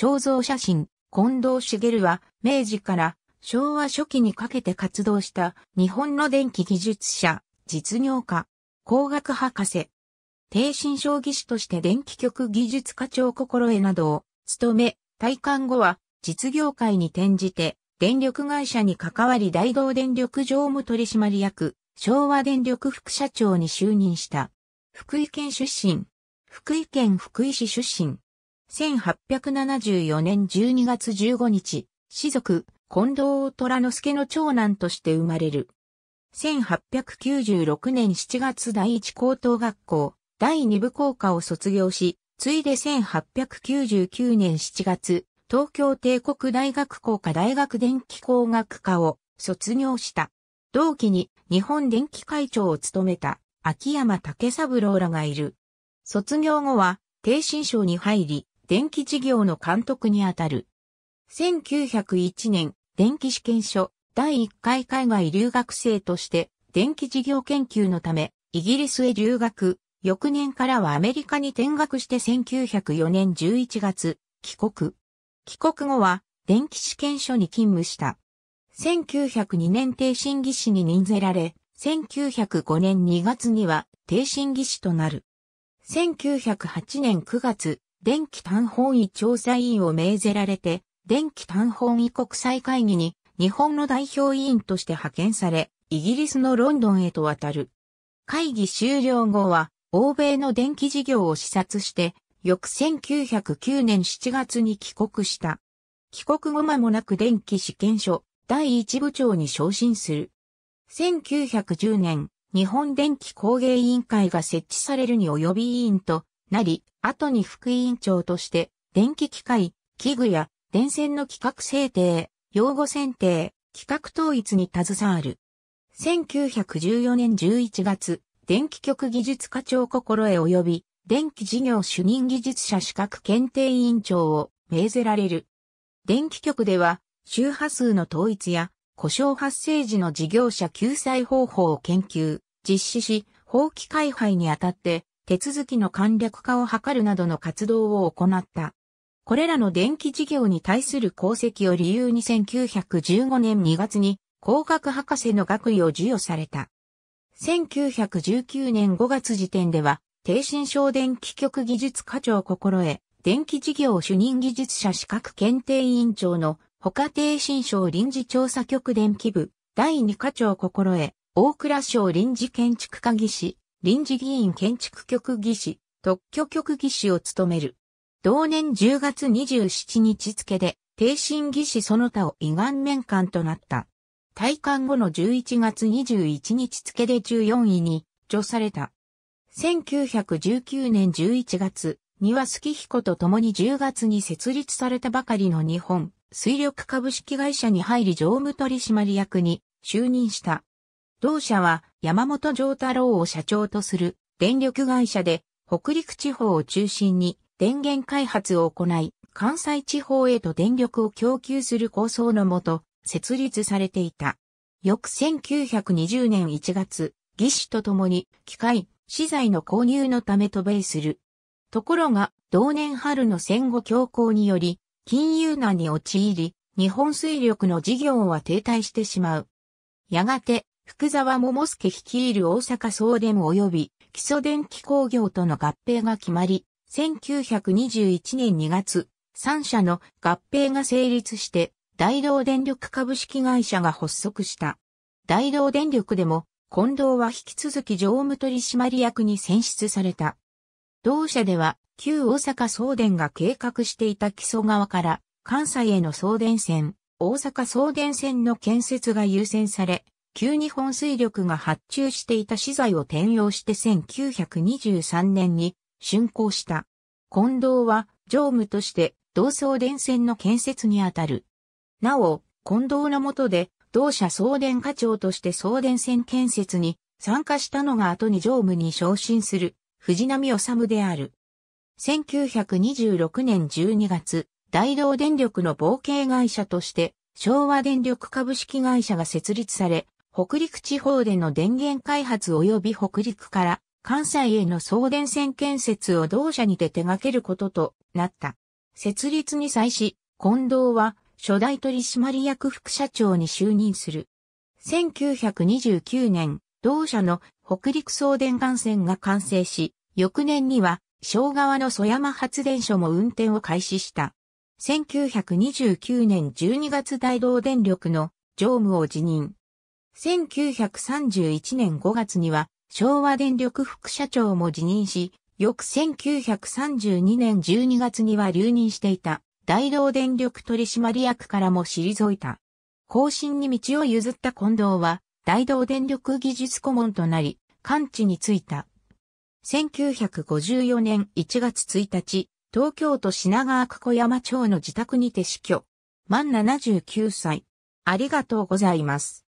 肖像写真、近藤茂は、明治から昭和初期にかけて活動した日本の電気技術者、実業家、工学博士、低心将技師として電気局技術課長心得などを務め、退官後は実業界に転じて電力会社に関わり大同電力常務取締役、昭和電力副社長に就任した。福井県出身。福井県福井市出身。1874年12月15日、士族、近藤虎之助の長男として生まれる。1896年7月第一高等学校、第二部校科を卒業し、ついで1899年7月、東京帝国大学校科大学電気工学科を卒業した。同期に日本電気会長を務めた秋山竹三郎らがいる。卒業後は、低新省に入り、電気事業の監督にあたる。1901年、電気試験所第1回海外留学生として電気事業研究のためイギリスへ留学、翌年からはアメリカに転学して1904年11月、帰国。帰国後は電気試験所に勤務した。1902年低審技師に任ぜられ、1905年2月には低審技師となる。1908年9月、電気単本位調査委員を命ぜられて、電気単本位国際会議に日本の代表委員として派遣され、イギリスのロンドンへと渡る。会議終了後は、欧米の電気事業を視察して、翌1909年7月に帰国した。帰国後間もなく電気試験所第一部長に昇進する。1910年、日本電気工芸委員会が設置されるに及び委員となり、後に副委員長として、電気機械、器具や電線の規格制定、用語選定、規格統一に携わる。1914年11月、電気局技術課長心得及び、電気事業主任技術者資格検定委員長を命ぜられる。電気局では、周波数の統一や、故障発生時の事業者救済方法を研究、実施し、法規改廃にあたって、手続きの簡略化を図るなどの活動を行った。これらの電気事業に対する功績を理由に1915年2月に工学博士の学位を授与された。1919年5月時点では、低新省電気局技術課長心得、電気事業主任技術者資格検定委員長の他低新省臨時調査局電気部、第2課長心得、大倉省臨時建築科技師、臨時議員建築局技師、特許局技師を務める。同年10月27日付で、定身技師その他を胃がん面官となった。退官後の11月21日付で14位に、除された。1919年11月、庭月彦と共に10月に設立されたばかりの日本水力株式会社に入り常務取締役に就任した。同社は山本城太郎を社長とする電力会社で北陸地方を中心に電源開発を行い、関西地方へと電力を供給する構想のもと、設立されていた。翌1920年1月、技師と共に機械、資材の購入のため渡米する。ところが、同年春の戦後強行により、金融難に陥り、日本水力の事業は停滞してしまう。やがて、福沢桃介率いる大阪送電及び基礎電気工業との合併が決まり、1921年2月、3社の合併が成立して、大道電力株式会社が発足した。大道電力でも、近藤は引き続き常務取締役に選出された。同社では、旧大阪送電が計画していた基礎側から、関西への送電線、大阪送電線の建設が優先され、旧日本水力が発注していた資材を転用して1923年に竣工した。近藤は常務として同送電線の建設にあたる。なお、近藤の下で同社送電課長として送電線建設に参加したのが後に常務に昇進する藤波治である。1926年12月、大同電力の冒険会社として昭和電力株式会社が設立され、北陸地方での電源開発及び北陸から関西への送電線建設を同社にて手掛けることとなった。設立に際し、近藤は初代取締役副社長に就任する。1929年、同社の北陸送電幹線が完成し、翌年には庄川の曽山発電所も運転を開始した。1929年12月大同電力の常務を辞任。1931年5月には昭和電力副社長も辞任し、翌1932年12月には留任していた大道電力取締役からも退いた。更新に道を譲った近藤は大道電力技術顧問となり、官地に就いた。1954年1月1日、東京都品川区小山町の自宅にて死去。満79歳。ありがとうございます。